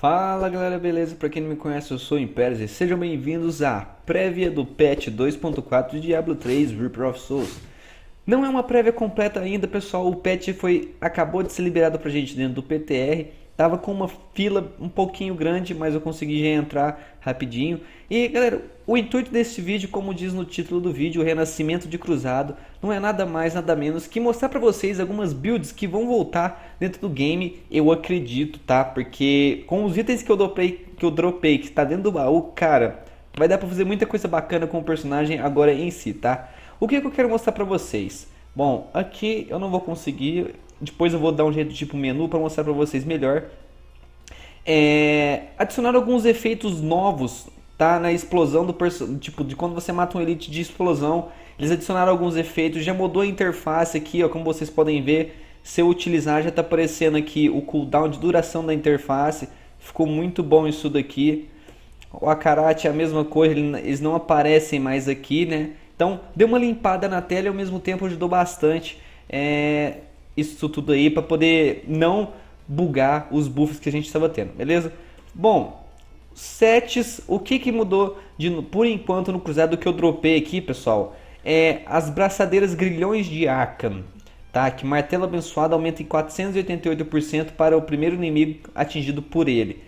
Fala galera, beleza? Para quem não me conhece, eu sou o Impérios e sejam bem-vindos à prévia do patch 2.4 de Diablo 3 Reaper of Souls. Não é uma prévia completa ainda, pessoal. O patch foi acabou de ser liberado pra gente dentro do PTR Tava com uma fila um pouquinho grande, mas eu consegui entrar rapidinho. E galera, o intuito desse vídeo, como diz no título do vídeo, o Renascimento de Cruzado, não é nada mais, nada menos que mostrar para vocês algumas builds que vão voltar dentro do game, eu acredito, tá? Porque com os itens que eu dropei, que eu dropei, que está dentro do baú, cara, vai dar para fazer muita coisa bacana com o personagem agora em si, tá? O que, é que eu quero mostrar para vocês? Bom, aqui eu não vou conseguir depois eu vou dar um jeito tipo menu para mostrar para vocês melhor. É, adicionar alguns efeitos novos tá na explosão do tipo de quando você mata um elite de explosão eles adicionaram alguns efeitos já mudou a interface aqui ó como vocês podem ver se eu utilizar já está aparecendo aqui o cooldown de duração da interface ficou muito bom isso daqui o Akarate é a mesma coisa eles não aparecem mais aqui né então deu uma limpada na tela e ao mesmo tempo ajudou bastante é, isso tudo aí para poder não bugar os buffs que a gente estava tá tendo, beleza? Bom, sets, o que, que mudou de, por enquanto no cruzado que eu dropei aqui, pessoal? É as braçadeiras grilhões de Akan, tá? Que martelo abençoado aumenta em 488% para o primeiro inimigo atingido por ele.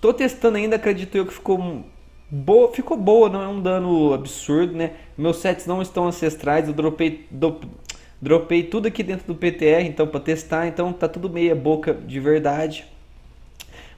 Tô testando ainda, acredito eu que ficou boa, ficou boa, não é um dano absurdo, né? Meus sets não estão ancestrais, eu dropei do, Dropei tudo aqui dentro do PTR, então para testar, então tá tudo meia boca de verdade.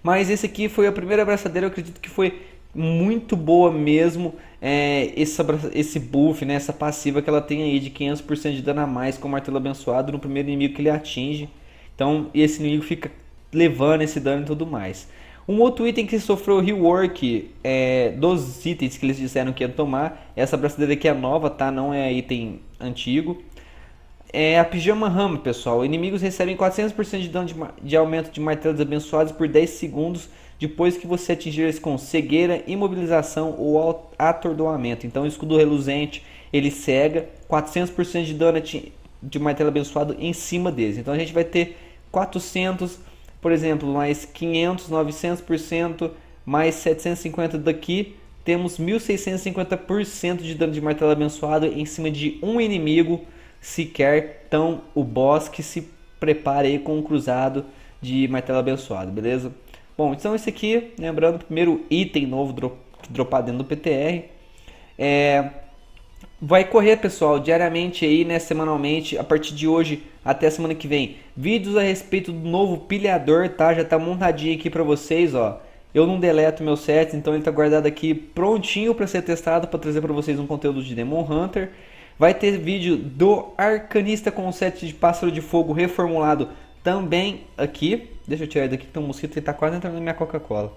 Mas esse aqui foi a primeira abraçadeira, eu acredito que foi muito boa mesmo é, esse, esse buff, né, essa passiva que ela tem aí de 500% de dano a mais com o martelo abençoado no primeiro inimigo que ele atinge. Então esse inimigo fica levando esse dano e tudo mais. Um outro item que sofreu rework é, dos itens que eles disseram que ia tomar, essa braçadeira aqui é nova, tá? Não é item antigo é a pijama rama, pessoal. Inimigos recebem 400% de dano de, de, aumento de martelos abençoados por 10 segundos depois que você atingir eles com cegueira, imobilização ou atordoamento. Então, o escudo reluzente ele cega 400% de dano de martelo abençoado em cima deles. Então, a gente vai ter 400, por exemplo, mais 500, 900%, mais 750 daqui. Temos 1650% de dano de martelo abençoado em cima de um inimigo sequer tão o boss que se prepare com um cruzado de martelo abençoado, beleza? Bom, então esse aqui, lembrando, o primeiro item novo dro dropado dentro do PTR. É, vai correr, pessoal, diariamente aí, né, semanalmente, a partir de hoje até semana que vem. Vídeos a respeito do novo pilhador, tá? Já tá montadinho aqui para vocês, ó. Eu não deleto meu set, então ele tá guardado aqui prontinho para ser testado para trazer para vocês um conteúdo de Demon Hunter. Vai ter vídeo do Arcanista com o set de Pássaro de Fogo reformulado também aqui. Deixa eu tirar ele daqui que tem um mosquito que está quase entrando na minha Coca-Cola.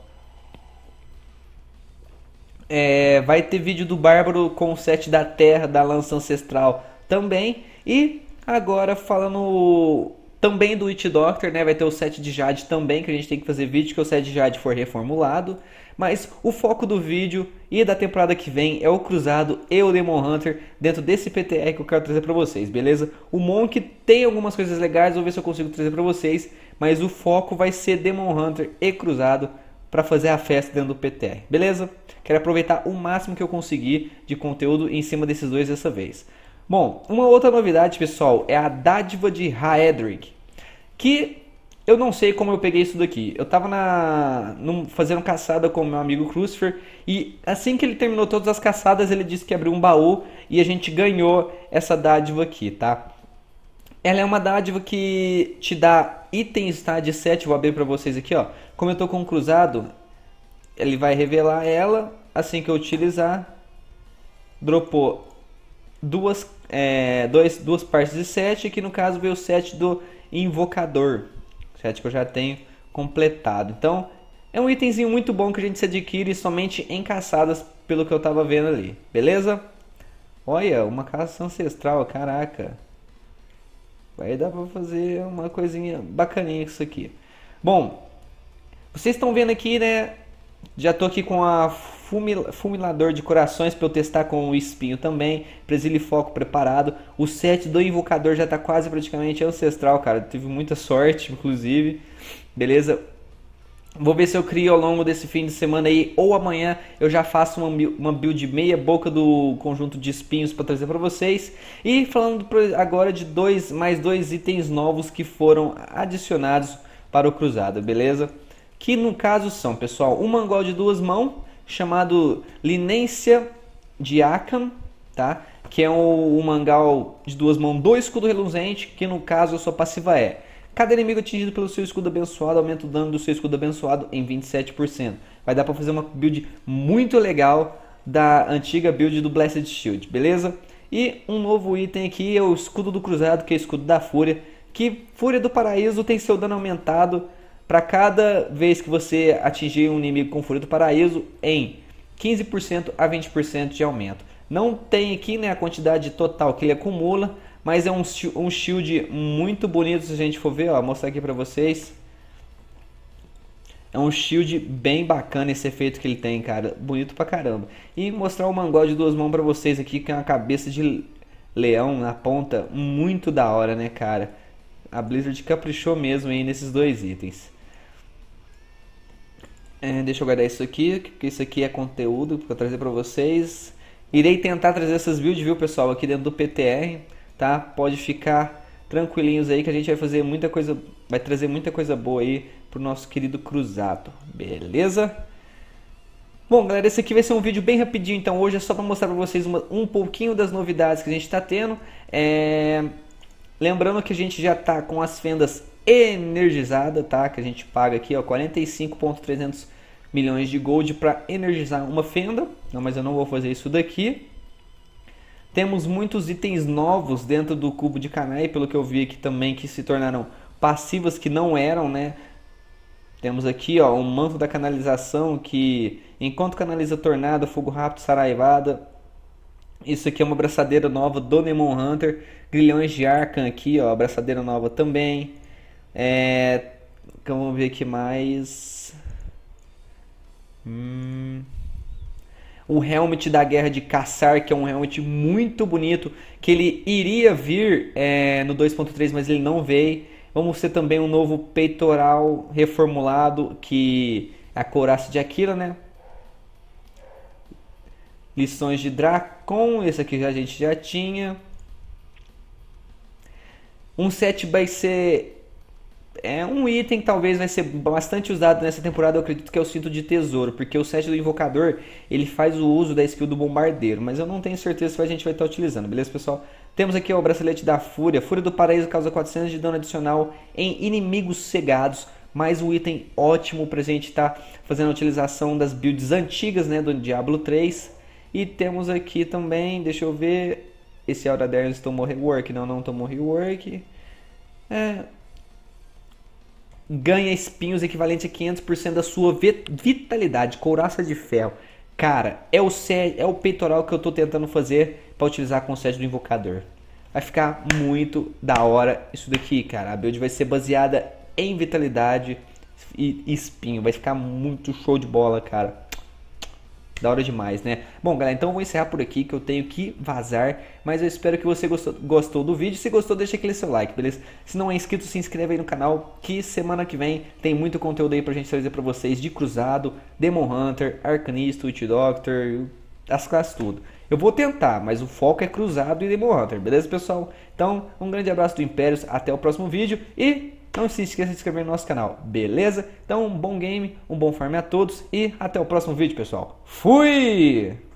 É, vai ter vídeo do Bárbaro com o set da Terra, da Lança Ancestral também. E agora falando também do It Doctor, né? Vai ter o set de Jade também, que a gente tem que fazer vídeo, que o set de Jade for reformulado. Mas o foco do vídeo e da temporada que vem é o Cruzado e o Demon Hunter dentro desse PTR que eu quero trazer para vocês, beleza? O Monk tem algumas coisas legais, vou ver se eu consigo trazer para vocês, mas o foco vai ser Demon Hunter e Cruzado para fazer a festa dentro do PTR, beleza? Quero aproveitar o máximo que eu conseguir de conteúdo em cima desses dois dessa vez. Bom, uma outra novidade, pessoal, é a dádiva de Haedric, que eu não sei como eu peguei isso daqui. Eu tava na, num, fazendo caçada com meu amigo Crucifer e assim que ele terminou todas as caçadas, ele disse que abriu um baú e a gente ganhou essa dádiva aqui, tá? Ela é uma dádiva que te dá itens, tá? De 7, vou abrir pra vocês aqui, ó. Como eu tô com o cruzado, ele vai revelar ela assim que eu utilizar. Dropou duas, é, dois, duas partes de 7, que no caso veio o 7 do invocador. 7 que eu já tenho completado. Então, é um itemzinho muito bom que a gente se adquire somente em caçadas, pelo que eu tava vendo ali. Beleza? Olha, uma caça ancestral, caraca. vai dar pra fazer uma coisinha bacaninha com isso aqui. Bom, vocês estão vendo aqui, né? Já tô aqui com a fumilador de corações para eu testar com o espinho também. Presilifoco preparado. O set do invocador já está quase praticamente ancestral, cara. Tive muita sorte, inclusive. Beleza? Vou ver se eu crio ao longo desse fim de semana aí ou amanhã eu já faço uma, uma build meia boca do conjunto de espinhos para trazer para vocês. E falando agora de dois mais dois itens novos que foram adicionados para o cruzado, beleza? Que no caso são, pessoal, um mangol de duas mãos chamado Linência de Akan, tá? que é um, mangal de duas mãos, dois escudo reluzente, que no caso a sua passiva é Cada inimigo é atingido pelo seu escudo abençoado aumenta o dano do seu escudo abençoado em 27%. Vai dar para fazer uma build muito legal da antiga build do Blessed Shield, beleza? E um novo item aqui é o escudo do cruzado, que é o escudo da fúria, que Fúria do Paraíso tem seu dano aumentado para cada vez que você atingir um inimigo com fúria do paraíso, em 15% a 20% de aumento. Não tem aqui né, a quantidade total que ele acumula, mas é um, um shield muito bonito se a gente for ver, ó, vou mostrar aqui para vocês. É um shield bem bacana esse efeito que ele tem, cara. Bonito pra caramba. E mostrar o mangol de duas mãos pra vocês aqui, que é uma cabeça de leão na ponta. Muito da hora, né, cara? A Blizzard caprichou mesmo aí nesses dois itens. É, deixa eu guardar isso aqui, porque isso aqui é conteúdo para trazer para vocês. Irei tentar trazer essas builds, viu, pessoal, aqui dentro do PTR, tá? Pode ficar tranquilinhos aí que a gente vai fazer muita coisa, vai trazer muita coisa boa aí pro nosso querido Cruzado, beleza? Bom, galera, esse aqui vai ser um vídeo bem rapidinho, então hoje é só para mostrar para vocês uma, um pouquinho das novidades que a gente está tendo. É... Lembrando que a gente já está com as fendas energizada, tá? Que a gente paga aqui, ó, 45.300 milhões de gold para energizar uma fenda. Não, mas eu não vou fazer isso daqui. Temos muitos itens novos dentro do cubo de Kanai, pelo que eu vi aqui também, que se tornaram passivas que não eram, né? Temos aqui ó, um manto da canalização que, enquanto canaliza tornado, fogo rápido, saraivada. Isso aqui é uma abraçadeira nova do Demon Hunter. Grilhões de Arcan aqui, ó, abraçadeira nova também. É, então vamos ver que mais. Hum, helmet da Guerra de Caçar, que é um helmet muito bonito, que ele iria vir é, no 2.3, mas ele não veio. Vamos ter também um novo peitoral reformulado, que é a couraça de Aquila, né? Lições de Dracon, esse aqui a gente já tinha. Um set vai ser é um item que talvez vai ser bastante usado nessa temporada, eu acredito que é o cinto de tesouro, porque o set do invocador, ele faz o uso da skill do bombardeiro, mas eu não tenho certeza se a gente vai estar utilizando, beleza pessoal? Temos aqui o bracelete da fúria, fúria do paraíso causa 400 de dano adicional em inimigos cegados, mais um item ótimo pra gente estar tá fazendo a utilização das builds antigas né, do Diablo 3. E temos aqui também, deixa eu ver, esse Aura Derns tomou rework, não, não tomou rework. É, ganha espinhos equivalente a 500% da sua vitalidade. Couraça de ferro. Cara, é o, é o peitoral que eu tô tentando fazer para utilizar com o set do invocador. Vai ficar muito da hora isso daqui, cara. A build vai ser baseada em vitalidade e espinho. Vai ficar muito show de bola, cara. Da hora demais, né? Bom, galera, então eu vou encerrar por aqui que eu tenho que vazar. Mas eu espero que você gostou, gostou do vídeo. Se gostou, deixa aquele seu like, beleza? Se não é inscrito, se inscreve aí no canal. Que semana que vem tem muito conteúdo aí pra gente trazer pra vocês de Cruzado, Demon Hunter, Arcanista, Witch Doctor, as classes tudo. Eu vou tentar, mas o foco é Cruzado e Demon Hunter, beleza, pessoal? Então, um grande abraço do Impérios, até o próximo vídeo e não se esqueça de se inscrever no nosso canal, beleza? Então, um bom game, um bom farm a todos e até o próximo vídeo, pessoal. Fui!